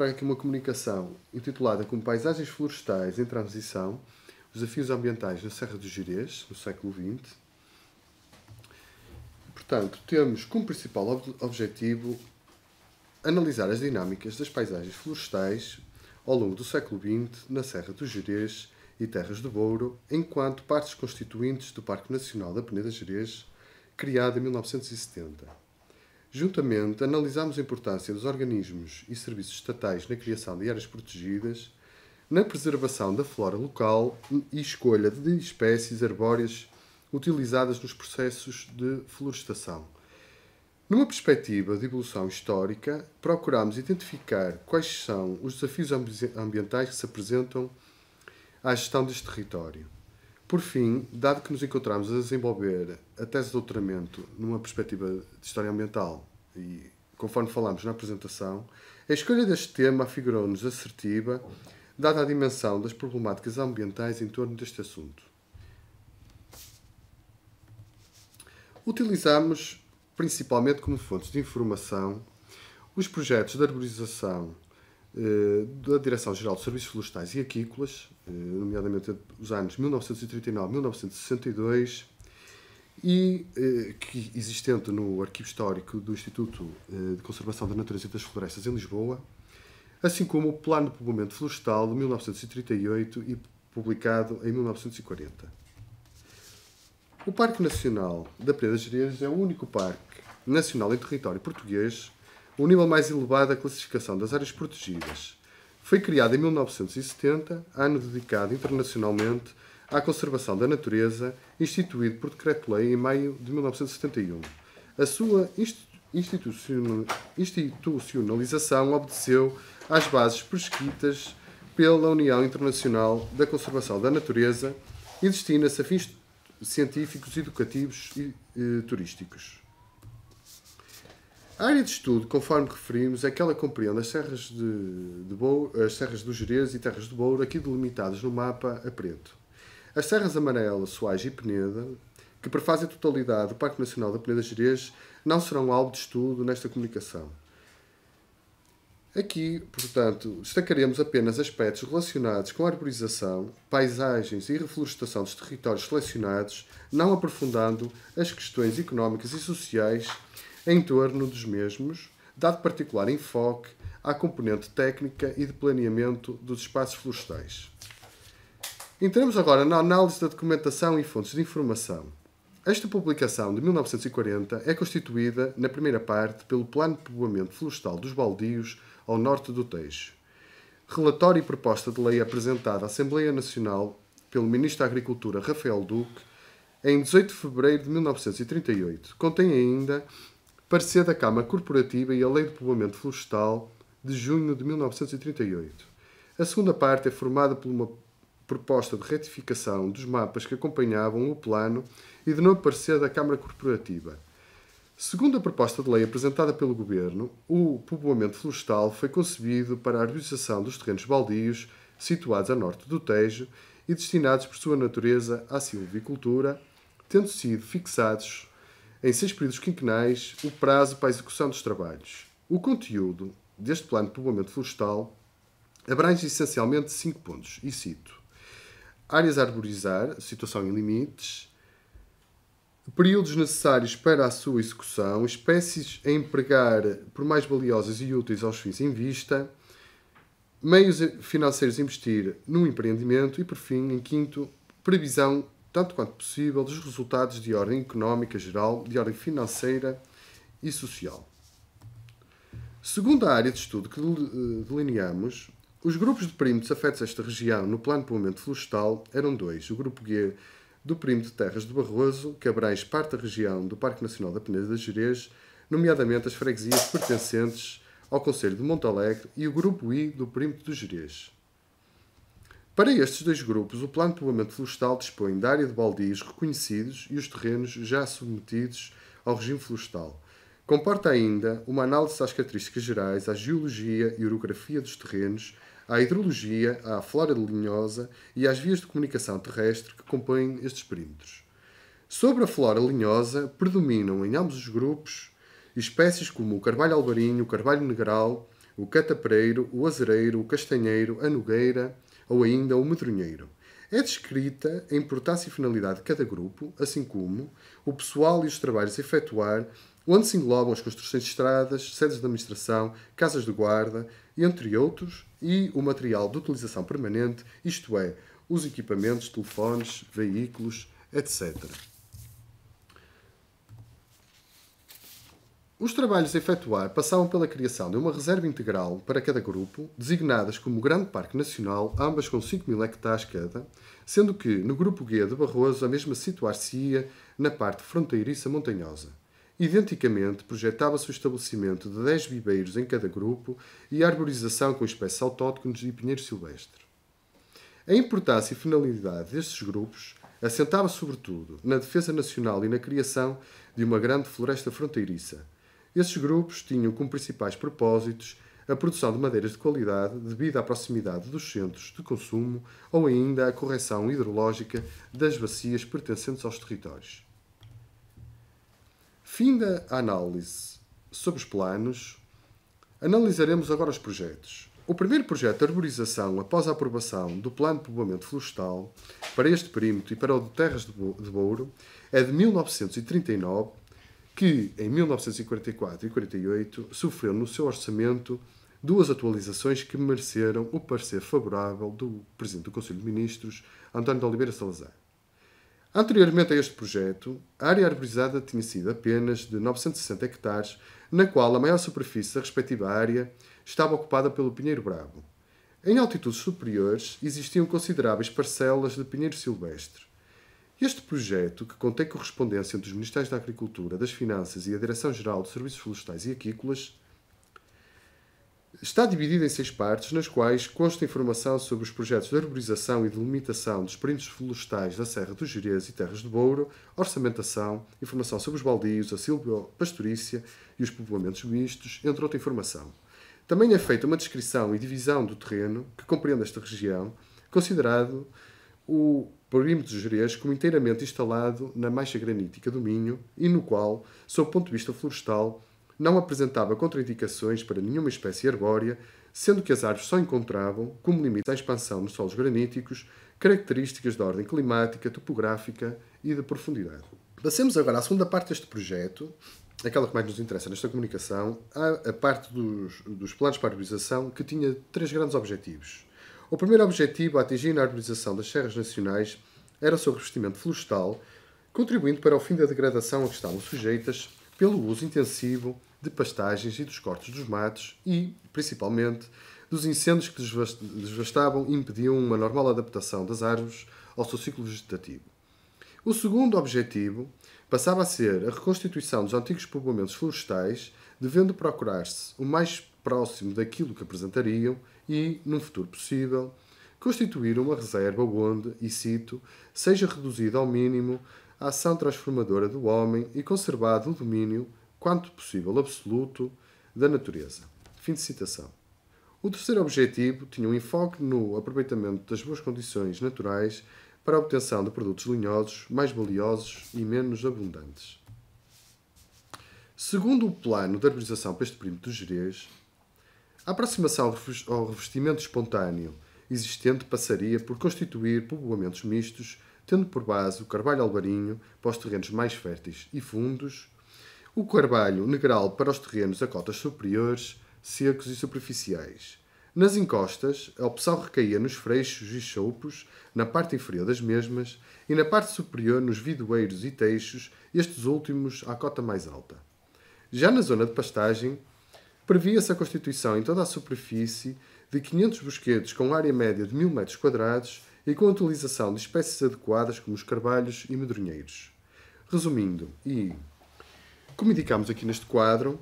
trago aqui uma comunicação intitulada Como Paisagens Florestais em Transição, Desafios Ambientais na Serra do Girês, no século XX. Portanto, temos como principal ob objetivo analisar as dinâmicas das paisagens florestais ao longo do século XX na Serra do Gerês e Terras do Bouro, enquanto partes constituintes do Parque Nacional da Peneda Gerês, criado em 1970. Juntamente, analisamos a importância dos organismos e serviços estatais na criação de áreas protegidas, na preservação da flora local e escolha de espécies arbóreas utilizadas nos processos de florestação. Numa perspectiva de evolução histórica, procuramos identificar quais são os desafios ambientais que se apresentam à gestão deste território. Por fim, dado que nos encontramos a desenvolver a tese de doutoramento numa perspectiva de história ambiental e conforme falámos na apresentação, a escolha deste tema afigurou-nos assertiva, dada a dimensão das problemáticas ambientais em torno deste assunto. Utilizamos principalmente como fontes de informação os projetos de arborização eh, da Direção-Geral de Serviços Florestais e Aquícolas, eh, nomeadamente os anos 1939-1962, e eh, que existente no Arquivo Histórico do Instituto de Conservação da Natureza e das Florestas em Lisboa, assim como o Plano de Povoamento Florestal de 1938 e publicado em 1940. O Parque Nacional da Pedra das Gerês é o único parque nacional em território português o nível mais elevado da classificação das áreas protegidas. Foi criado em 1970, ano dedicado internacionalmente à conservação da natureza, instituído por decreto-lei em maio de 1971. A sua institucionalização obedeceu às bases prescritas pela União Internacional da Conservação da Natureza e destina-se a fins científicos, educativos e eh, turísticos. A área de estudo, conforme referimos, é que ela compreende as serras, de, de as serras do Jerez e terras do Bouro, aqui delimitadas no mapa a preto. As serras Amarela, Soares e Peneda, que prefazem a totalidade do Parque Nacional da Peneda Jerez, não serão alvo de estudo nesta comunicação. Aqui, portanto, destacaremos apenas aspectos relacionados com a arborização, paisagens e reflorestação dos territórios selecionados, não aprofundando as questões económicas e sociais em torno dos mesmos, dado particular enfoque à componente técnica e de planeamento dos espaços florestais. Entramos agora na análise da documentação e fontes de informação. Esta publicação de 1940 é constituída, na primeira parte, pelo Plano de Povoamento Florestal dos Baldios ao norte do Tejo. Relatório e proposta de lei apresentada à Assembleia Nacional pelo Ministro da Agricultura Rafael Duque em 18 de fevereiro de 1938. Contém ainda Parecer da Câmara Corporativa e a Lei de Povoamento Florestal de junho de 1938. A segunda parte é formada por uma proposta de retificação dos mapas que acompanhavam o plano e de novo parecer da Câmara Corporativa. Segundo a proposta de lei apresentada pelo Governo, o povoamento florestal foi concebido para a arborização dos terrenos baldios situados a norte do Tejo e destinados por sua natureza à silvicultura, tendo sido fixados em seis períodos quinquenais, o prazo para a execução dos trabalhos. O conteúdo deste plano de povoamento florestal abrange essencialmente cinco pontos, e cito: áreas a arborizar, situação em limites, períodos necessários para a sua execução, espécies a empregar por mais valiosas e úteis aos fins em vista, meios financeiros a investir num empreendimento e, por fim, em quinto, previsão tanto quanto possível, dos resultados de ordem económica geral, de ordem financeira e social. Segundo a área de estudo que eh, delineamos, os grupos de perímetros afetos a esta região no plano de movimento florestal eram dois. O grupo G do perímetro de terras de Barroso, que abrange parte da região do Parque Nacional da Peneda das Jerez, nomeadamente as freguesias pertencentes ao Conselho de Montalegre, e o grupo I do perímetro do Jerez. Para estes dois grupos, o Plano de Povoamento Florestal dispõe da área de baldios reconhecidos e os terrenos já submetidos ao regime florestal. Comporta ainda uma análise às características gerais, à geologia e orografia dos terrenos, à hidrologia, à flora linhosa e às vias de comunicação terrestre que compõem estes perímetros. Sobre a flora linhosa, predominam em ambos os grupos espécies como o carvalho albarinho, o carvalho negral, o catapreiro, o azereiro, o castanheiro, a nogueira, ou ainda o medronheiro. É descrita a importância e finalidade de cada grupo, assim como o pessoal e os trabalhos a efetuar, onde se englobam as construções de estradas, sedes de administração, casas de guarda, entre outros, e o material de utilização permanente, isto é, os equipamentos, telefones, veículos, etc. Os trabalhos a efetuar passavam pela criação de uma reserva integral para cada grupo, designadas como Grande Parque Nacional, ambas com 5 mil hectares cada, sendo que, no grupo Guia de Barroso, a mesma situar-se-ia na parte fronteiriça montanhosa. Identicamente, projetava-se o estabelecimento de 10 viveiros em cada grupo e a arborização com espécies autóctones e pinheiro silvestre. A importância e finalidade destes grupos assentava sobretudo na defesa nacional e na criação de uma grande floresta fronteiriça, esses grupos tinham como principais propósitos a produção de madeiras de qualidade devido à proximidade dos centros de consumo ou ainda a correção hidrológica das bacias pertencentes aos territórios. Finda a análise sobre os planos, analisaremos agora os projetos. O primeiro projeto de arborização após a aprovação do Plano de Povoamento Florestal para este perímetro e para o de Terras de Bouro é de 1939 que em 1944 e 48 sofreu no seu orçamento duas atualizações que mereceram o parecer favorável do Presidente do Conselho de Ministros, António de Oliveira Salazar. Anteriormente a este projeto, a área arborizada tinha sido apenas de 960 hectares, na qual a maior superfície da respectiva área estava ocupada pelo pinheiro bravo. Em altitudes superiores existiam consideráveis parcelas de pinheiro silvestre. Este projeto, que contém correspondência entre os Ministérios da Agricultura, das Finanças e a Direção-Geral de Serviços Florestais e Aquícolas, está dividido em seis partes, nas quais consta informação sobre os projetos de arborização e delimitação dos perímetros florestais da Serra dos Jerez e Terras de Bouro, orçamentação, informação sobre os baldios, a silvopastorícia e os povoamentos mistos, entre outra informação. Também é feita uma descrição e divisão do terreno que compreende esta região, considerado o perímetro de Jerez como inteiramente instalado na mancha granítica do Minho e no qual, sob o ponto de vista florestal, não apresentava contraindicações para nenhuma espécie arbórea, sendo que as árvores só encontravam, como limite à expansão nos solos graníticos, características da ordem climática, topográfica e de profundidade. Passemos agora à segunda parte deste projeto, aquela que mais nos interessa nesta comunicação, a, parte dos, dos planos para a urbanização, que tinha três grandes objetivos. O primeiro objetivo a atingir na arborização das serras nacionais era o seu revestimento florestal, contribuindo para o fim da degradação a que estavam sujeitas pelo uso intensivo de pastagens e dos cortes dos matos e, principalmente, dos incêndios que devastavam e impediam uma normal adaptação das árvores ao seu ciclo vegetativo. O segundo objetivo passava a ser a reconstituição dos antigos povoamentos florestais, devendo procurar-se o mais próximo daquilo que apresentariam e, num futuro possível, constituir uma reserva onde, e cito, seja reduzida ao mínimo a ação transformadora do homem e conservado o domínio, quanto possível absoluto, da natureza. Fim de citação. O terceiro objetivo tinha um enfoque no aproveitamento das boas condições naturais para a obtenção de produtos linhosos mais valiosos e menos abundantes. Segundo o plano de arborização para este perímetro do Jerez, a aproximação ao revestimento espontâneo existente passaria por constituir povoamentos mistos, tendo por base o carvalho albarinho para os terrenos mais férteis e fundos, o carvalho negral para os terrenos a cotas superiores, secos e superficiais. Nas encostas, a opção recaía nos freixos e choupos, na parte inferior das mesmas, e na parte superior nos vidoeiros e teixos, estes últimos à cota mais alta. Já na zona de pastagem, previa-se a constituição em toda a superfície de 500 bosquedos com área média de 1000 metros quadrados e com a utilização de espécies adequadas como os carvalhos e medronheiros. Resumindo, e como indicamos aqui neste quadro,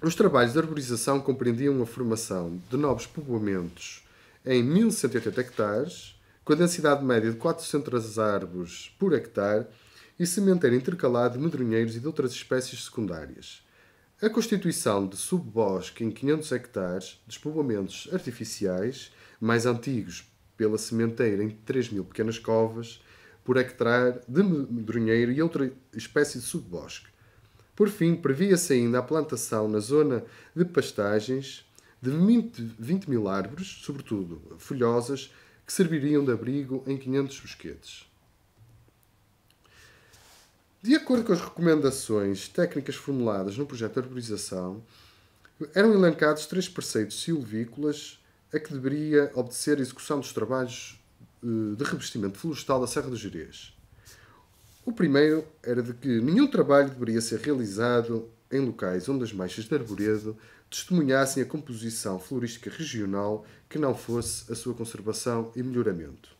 os trabalhos de arborização compreendiam a formação de novos povoamentos em 1180 hectares, com a densidade média de 400 árvores por hectare e sementeira intercalada de medronheiros e de outras espécies secundárias. A constituição de subbosque em 500 hectares, despovoamentos artificiais, mais antigos pela sementeira em 3 mil pequenas covas, por hectare de medronheiro e outra espécie de subbosque. Por fim, previa-se ainda a plantação na zona de pastagens de 20, 20 mil árvores, sobretudo folhosas, que serviriam de abrigo em 500 bosquetes. De acordo com as recomendações técnicas formuladas no projeto de arborização, eram elencados três preceitos silvícolas a que deveria obedecer a execução dos trabalhos eh, de revestimento florestal da Serra do Jerez. O primeiro era de que nenhum trabalho deveria ser realizado em locais onde as manchas de arboredo testemunhassem a composição florística regional que não fosse a sua conservação e melhoramento.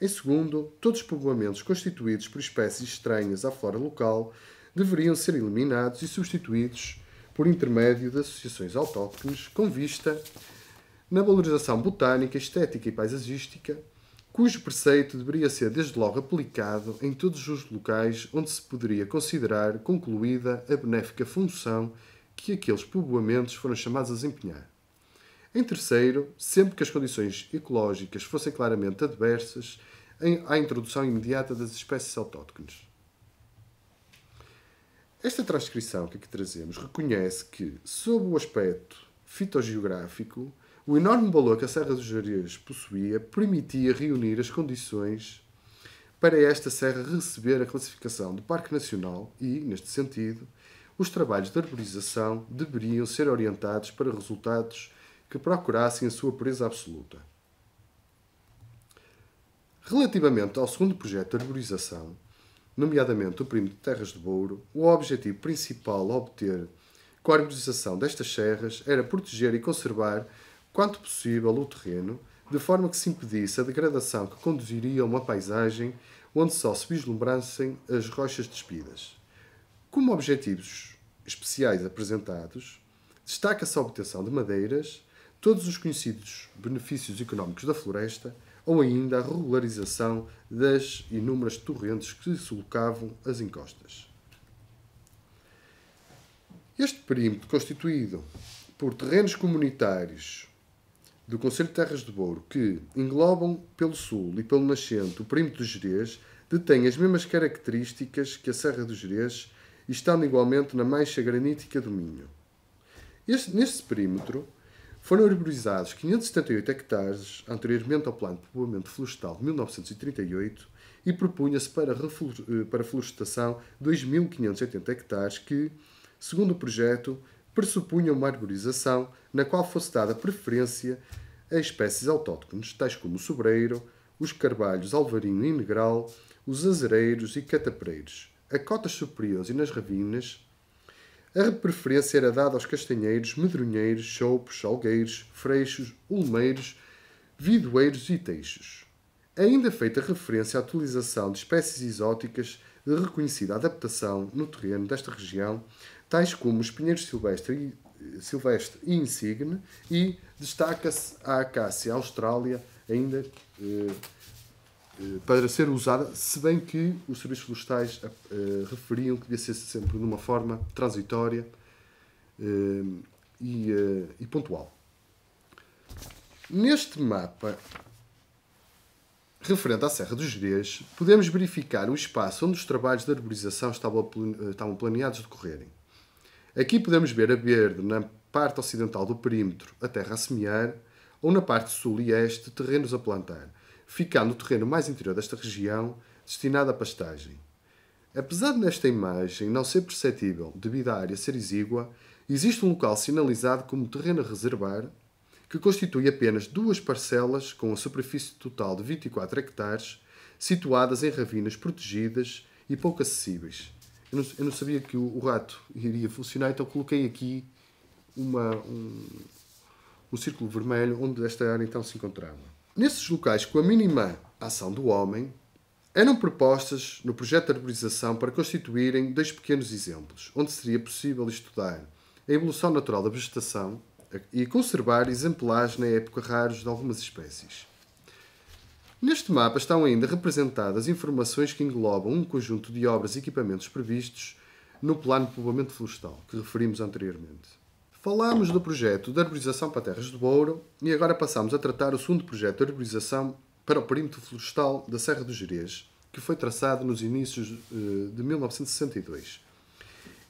Em segundo, todos os povoamentos constituídos por espécies estranhas à flora local deveriam ser eliminados e substituídos por intermédio de associações autóctones com vista na valorização botânica, estética e paisagística, cujo preceito deveria ser desde logo aplicado em todos os locais onde se poderia considerar concluída a benéfica função que aqueles povoamentos foram chamados a desempenhar. Em terceiro, sempre que as condições ecológicas fossem claramente adversas, à introdução imediata das espécies autóctones. Esta transcrição que aqui trazemos reconhece que, sob o aspecto fitogeográfico, o enorme valor que a Serra dos Jarias possuía permitia reunir as condições para esta serra receber a classificação de Parque Nacional e, neste sentido, os trabalhos de arborização deveriam ser orientados para resultados que procurassem a sua pureza absoluta. Relativamente ao segundo projeto de arborização, nomeadamente o primo de terras de Bouro, o objetivo principal a obter com a arborização destas serras era proteger e conservar, quanto possível, o terreno, de forma que se impedisse a degradação que conduziria a uma paisagem onde só se vislumbrassem as rochas despidas. Como objetivos especiais apresentados, destaca-se a obtenção de madeiras, todos os conhecidos benefícios económicos da floresta ou ainda a regularização das inúmeras torrentes que sulcavam as encostas. Este perímetro, constituído por terrenos comunitários do Conselho de Terras de Bouro, que englobam pelo sul e pelo nascente o perímetro do Jerez, detém as mesmas características que a Serra do Jerez, estando igualmente na mancha granítica do Minho. Este, neste perímetro, foram arborizados 578 hectares anteriormente ao Plano de Povoamento Florestal de 1938 e propunha-se para, eh, a florestação 2.580 hectares que, segundo o projeto, pressupunham uma arborização na qual fosse dada preferência a espécies autóctones, tais como o sobreiro, os carvalhos alvarinho e negral, os azereiros e catapreiros. a cotas superiores e nas ravinas, a preferência era dada aos castanheiros, medronheiros, choupos, algueiros, freixos, ulmeiros, vidoeiros e teixos. Ainda feita referência à utilização de espécies exóticas de reconhecida adaptação no terreno desta região, tais como os pinheiros silvestre e, eh, silvestre e insigne, e destaca-se a acácia austrália, ainda eh, para ser usada, se bem que os serviços florestais uh, eh, referiam que devia ser sempre de uma forma transitória uh, e, uh, e, pontual. Neste mapa, referente à Serra dos Gerês, podemos verificar o espaço onde os trabalhos de arborização estavam planeados decorrerem. Aqui podemos ver a verde na parte ocidental do perímetro a terra a semear ou na parte sul e este terrenos a plantar ficando o terreno mais interior desta região destinado à pastagem. Apesar de nesta imagem não ser perceptível devido à área ser exígua, existe um local sinalizado como terreno a reservar, que constitui apenas duas parcelas com a superfície total de 24 hectares, situadas em ravinas protegidas e pouco acessíveis. Eu não, eu não sabia que o, o, rato iria funcionar, então coloquei aqui uma, um, um círculo vermelho onde esta área então se encontrava. Nesses locais com a mínima ação do homem, eram propostas no projeto de arborização para constituírem dois pequenos exemplos, onde seria possível estudar a evolução natural da vegetação e conservar exemplares na época raros de algumas espécies. Neste mapa estão ainda representadas informações que englobam um conjunto de obras e equipamentos previstos no plano de povoamento florestal, que referimos anteriormente. Falámos do projeto de arborização para terras do Douro e agora passamos a tratar o segundo projeto de arborização para o perímetro florestal da Serra do Jerez, que foi traçado nos inícios eh, de 1962.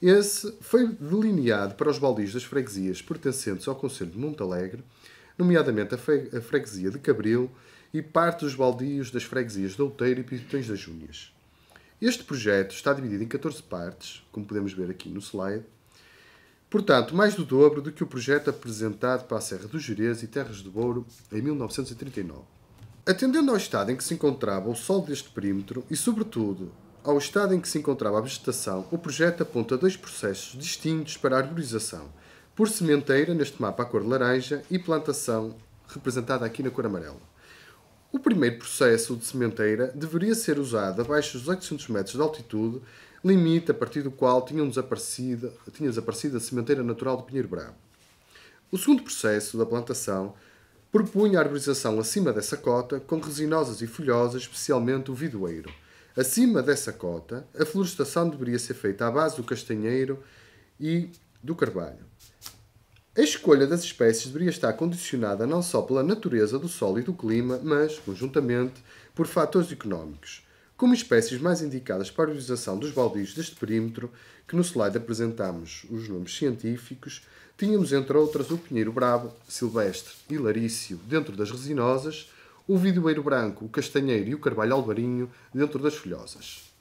Esse foi delineado para os baldios das freguesias pertencentes ao Conselho de Monte Alegre, nomeadamente a freguesia de Cabril e parte dos baldios das freguesias de Outeiro e Pitões das Júnias. Este projeto está dividido em 14 partes, como podemos ver aqui no slide, Portanto, mais do dobro do que o projeto apresentado para a Serra do Jerez e Terras do Douro em 1939. Atendendo ao estado em que se encontrava o sol deste perímetro e, sobretudo, ao estado em que se encontrava a vegetação, o projeto aponta dois processos distintos para a arborização, por sementeira, neste mapa a cor laranja, e plantação, representada aqui na cor amarela. O primeiro processo de sementeira deveria ser usado abaixo dos 800 metros de altitude limite a partir do qual tinha desaparecido, tinha desaparecido a sementeira natural de Pinheiro Bravo. O segundo processo da plantação propunha a arborização acima dessa cota com resinosas e folhosas, especialmente o vidoeiro. Acima dessa cota, a florestação deveria ser feita à base do castanheiro e do carvalho. A escolha das espécies deveria estar condicionada não só pela natureza do solo e do clima, mas, conjuntamente, por fatores económicos como espécies mais indicadas para a utilização dos baldios deste perímetro, que no slide apresentamos os nomes científicos, tínhamos entre outras o pinheiro bravo, silvestre e larício dentro das resinosas, o vidoeiro branco, o castanheiro e o carvalho albarinho dentro das folhosas.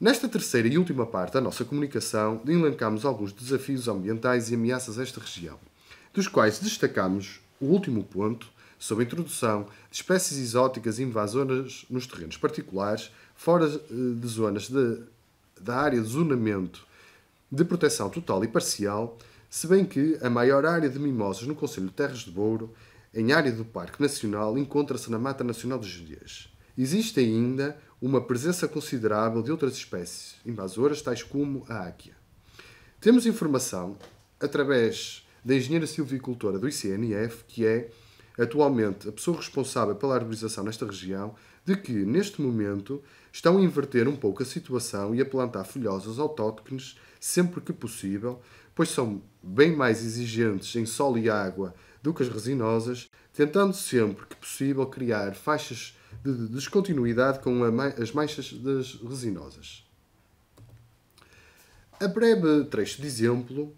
Nesta terceira e última parte da nossa comunicação, elencamos alguns desafios ambientais e ameaças a esta região, dos quais destacamos o último ponto, sob a introdução de espécies exóticas invasoras nos terrenos particulares, fora eh, de zonas de, da área de zonamento de proteção total e parcial, se bem que a maior área de mimosas no Conselho de Terras de Bouro em área do Parque Nacional, encontra-se na Mata Nacional dos Dias. Existe ainda uma presença considerável de outras espécies invasoras, tais como a áquia. Temos informação, através da engenheira silvicultora do ICNF, que é atualmente a pessoa responsável pela arborização nesta região, de que, neste momento, estão a inverter um pouco a situação e a plantar folhosas autóctones sempre que possível, pois são bem mais exigentes em solo e água do que as resinosas, tentando sempre que possível criar faixas de descontinuidade com as manchas das resinosas. A breve trecho de exemplo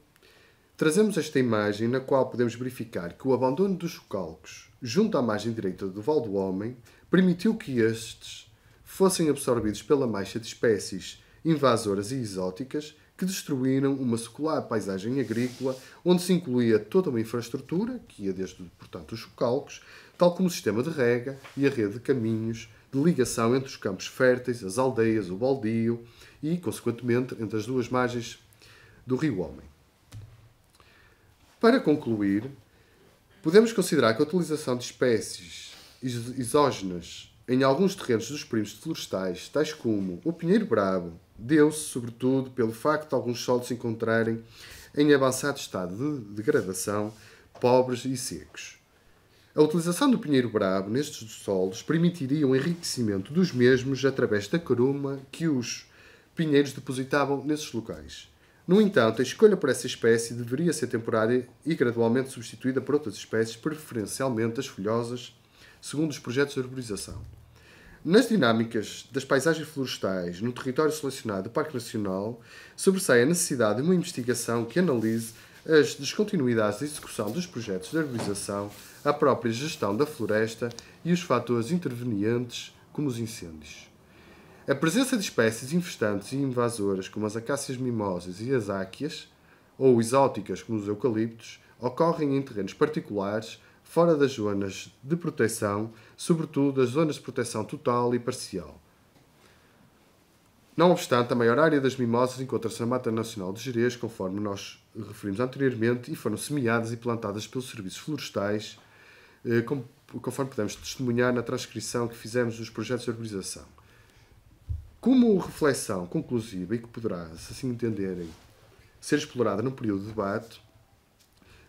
Trazemos esta imagem na qual podemos verificar que o abandono dos chocalcos junto à margem direita do Val do Homem permitiu que estes fossem absorvidos pela mancha de espécies invasoras e exóticas que destruíram uma secular paisagem agrícola onde se incluía toda uma infraestrutura, que ia desde, portanto, os chocalcos, tal como o sistema de rega e a rede de caminhos de ligação entre os campos férteis, as aldeias, o baldio e, consequentemente, entre as duas margens do Rio Homem. Para concluir, podemos considerar que a utilização de espécies exógenas em alguns terrenos dos primos florestais, tais como o pinheiro bravo, deu-se sobretudo pelo facto de alguns solos se encontrarem em avançado estado de degradação, pobres e secos. A utilização do pinheiro bravo nestes solos permitiria o um enriquecimento dos mesmos através da coruma que os pinheiros depositavam nesses locais. No entanto, a escolha por essa espécie deveria ser temporária e gradualmente substituída por outras espécies, preferencialmente as folhosas, segundo os projetos de arborização. Nas dinâmicas das paisagens florestais no território selecionado do Parque Nacional, sobressai a necessidade de uma investigação que analise as descontinuidades de execução dos projetos de arborização, a própria gestão da floresta e os fatores intervenientes, como os incêndios. A presença de espécies infestantes e invasoras, como as acácias mimosas e as áquias, ou exóticas, como os eucaliptos, ocorrem em terrenos particulares, fora das zonas de proteção, sobretudo das zonas de proteção total e parcial. Não obstante, a maior área das mimosas encontra-se na Mata Nacional de Jerez, conforme nós referimos anteriormente, e foram semeadas e plantadas pelos serviços florestais, eh, conforme podemos testemunhar na transcrição que fizemos dos projetos de urbanização como reflexão conclusiva e que poderá, se assim entenderem, ser explorada no período de debate,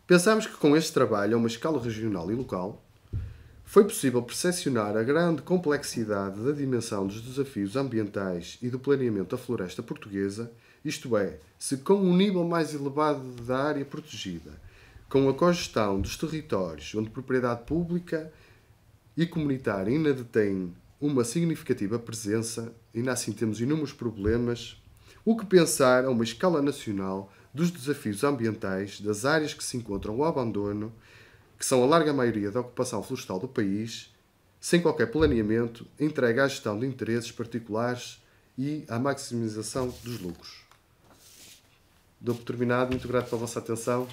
pensamos que com este trabalho a uma escala regional e local, foi possível percepcionar a grande complexidade da dimensão dos desafios ambientais e do planeamento da floresta portuguesa, isto é, se com um nível mais elevado da área protegida, com a cogestão dos territórios onde propriedade pública e comunitária ainda detém uma significativa presença, ainda assim temos inúmeros problemas. O que pensar a uma escala nacional dos desafios ambientais das áreas que se encontram ao abandono, que são a larga maioria da ocupação florestal do país, sem qualquer planeamento, entregue à gestão de interesses particulares e à maximização dos lucros. Dou por terminado. Muito grato pela vossa atenção.